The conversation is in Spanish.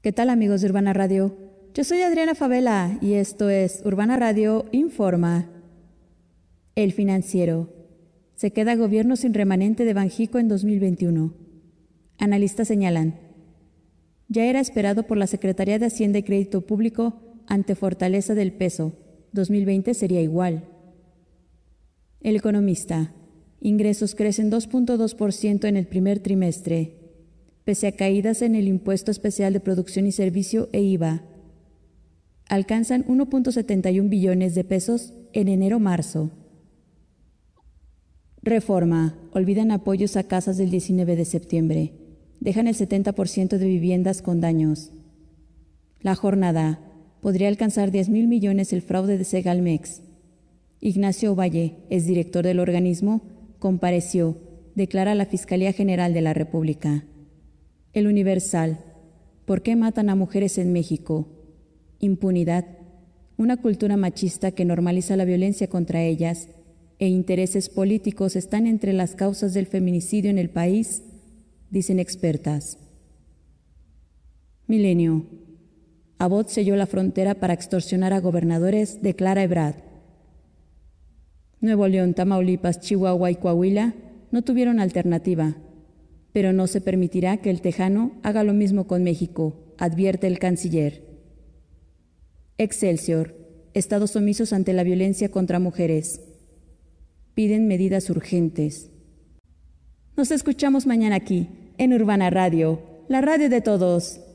¿Qué tal amigos de Urbana Radio? Yo soy Adriana Favela y esto es Urbana Radio Informa. El financiero. Se queda gobierno sin remanente de Banjico en 2021. Analistas señalan. Ya era esperado por la Secretaría de Hacienda y Crédito Público ante fortaleza del peso. 2020 sería igual. El economista. Ingresos crecen 2.2% en el primer trimestre pese a caídas en el impuesto especial de producción y servicio e IVA. Alcanzan 1.71 billones de pesos en enero-marzo. Reforma. Olvidan apoyos a casas del 19 de septiembre. Dejan el 70% de viviendas con daños. La jornada. Podría alcanzar 10 mil millones el fraude de Segalmex. Ignacio Valle, es director del organismo, compareció, declara la Fiscalía General de la República. El Universal. ¿Por qué matan a mujeres en México? Impunidad. Una cultura machista que normaliza la violencia contra ellas e intereses políticos están entre las causas del feminicidio en el país, dicen expertas. Milenio. Abbott selló la frontera para extorsionar a gobernadores, declara Ebrad. Nuevo León, Tamaulipas, Chihuahua y Coahuila no tuvieron alternativa pero no se permitirá que el tejano haga lo mismo con México, advierte el canciller. Excelsior, estados omisos ante la violencia contra mujeres. Piden medidas urgentes. Nos escuchamos mañana aquí, en Urbana Radio, la radio de todos.